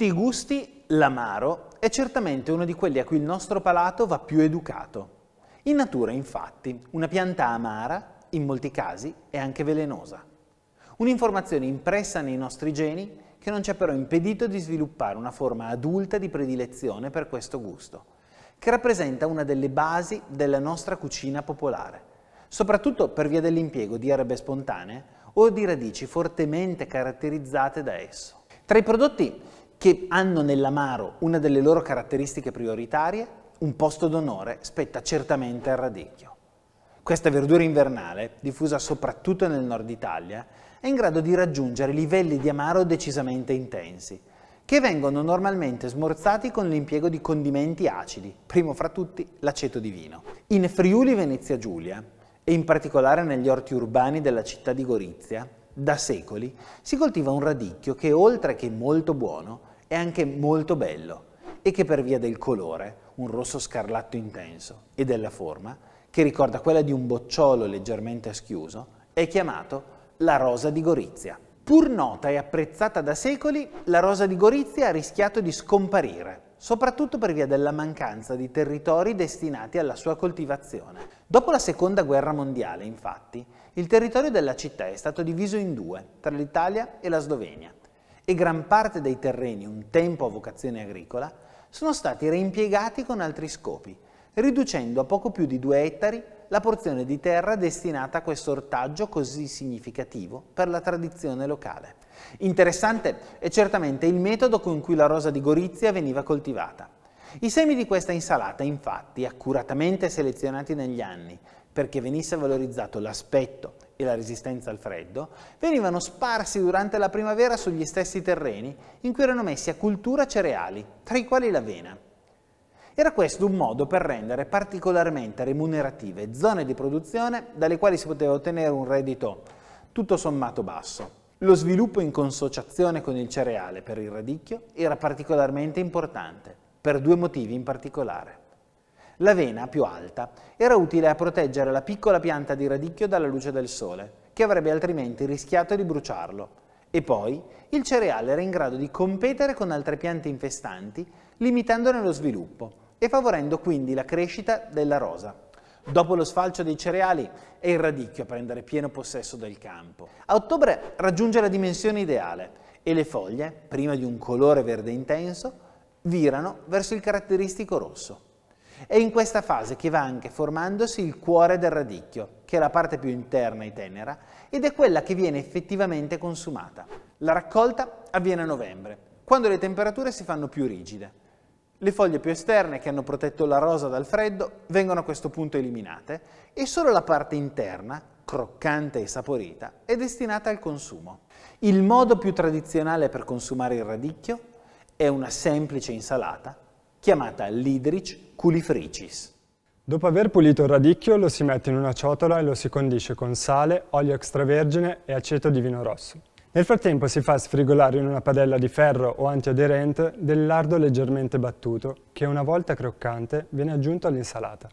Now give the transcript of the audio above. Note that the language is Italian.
tutti i gusti, l'amaro è certamente uno di quelli a cui il nostro palato va più educato. In natura, infatti, una pianta amara, in molti casi, è anche velenosa. Un'informazione impressa nei nostri geni che non ci ha però impedito di sviluppare una forma adulta di predilezione per questo gusto, che rappresenta una delle basi della nostra cucina popolare, soprattutto per via dell'impiego di erbe spontanee o di radici fortemente caratterizzate da esso. Tra i prodotti che hanno nell'amaro una delle loro caratteristiche prioritarie, un posto d'onore spetta certamente al radicchio. Questa verdura invernale, diffusa soprattutto nel nord Italia, è in grado di raggiungere livelli di amaro decisamente intensi, che vengono normalmente smorzati con l'impiego di condimenti acidi, primo fra tutti l'aceto di vino. In Friuli Venezia Giulia, e in particolare negli orti urbani della città di Gorizia, da secoli si coltiva un radicchio che oltre che molto buono è anche molto bello e che per via del colore, un rosso scarlatto intenso, e della forma, che ricorda quella di un bocciolo leggermente schiuso, è chiamato la rosa di Gorizia. Pur nota e apprezzata da secoli, la rosa di Gorizia ha rischiato di scomparire, soprattutto per via della mancanza di territori destinati alla sua coltivazione. Dopo la Seconda Guerra Mondiale, infatti, il territorio della città è stato diviso in due, tra l'Italia e la Slovenia e gran parte dei terreni un tempo a vocazione agricola sono stati reimpiegati con altri scopi, riducendo a poco più di due ettari la porzione di terra destinata a questo ortaggio così significativo per la tradizione locale. Interessante è certamente il metodo con cui la rosa di Gorizia veniva coltivata. I semi di questa insalata, infatti, accuratamente selezionati negli anni, perché venisse valorizzato l'aspetto e la resistenza al freddo, venivano sparsi durante la primavera sugli stessi terreni in cui erano messi a cultura cereali, tra i quali l'avena. Era questo un modo per rendere particolarmente remunerative zone di produzione dalle quali si poteva ottenere un reddito tutto sommato basso. Lo sviluppo in consociazione con il cereale per il radicchio era particolarmente importante, per due motivi in particolare. La vena più alta era utile a proteggere la piccola pianta di radicchio dalla luce del sole, che avrebbe altrimenti rischiato di bruciarlo. E poi il cereale era in grado di competere con altre piante infestanti, limitandone lo sviluppo e favorendo quindi la crescita della rosa. Dopo lo sfalcio dei cereali è il radicchio a prendere pieno possesso del campo. A ottobre raggiunge la dimensione ideale e le foglie, prima di un colore verde intenso, virano verso il caratteristico rosso. È in questa fase che va anche formandosi il cuore del radicchio, che è la parte più interna e tenera, ed è quella che viene effettivamente consumata. La raccolta avviene a novembre, quando le temperature si fanno più rigide. Le foglie più esterne, che hanno protetto la rosa dal freddo, vengono a questo punto eliminate e solo la parte interna, croccante e saporita, è destinata al consumo. Il modo più tradizionale per consumare il radicchio è una semplice insalata chiamata Lidrich culifricis. Dopo aver pulito il radicchio lo si mette in una ciotola e lo si condisce con sale, olio extravergine e aceto di vino rosso. Nel frattempo si fa sfrigolare in una padella di ferro o antiaderente del lardo leggermente battuto che una volta croccante viene aggiunto all'insalata.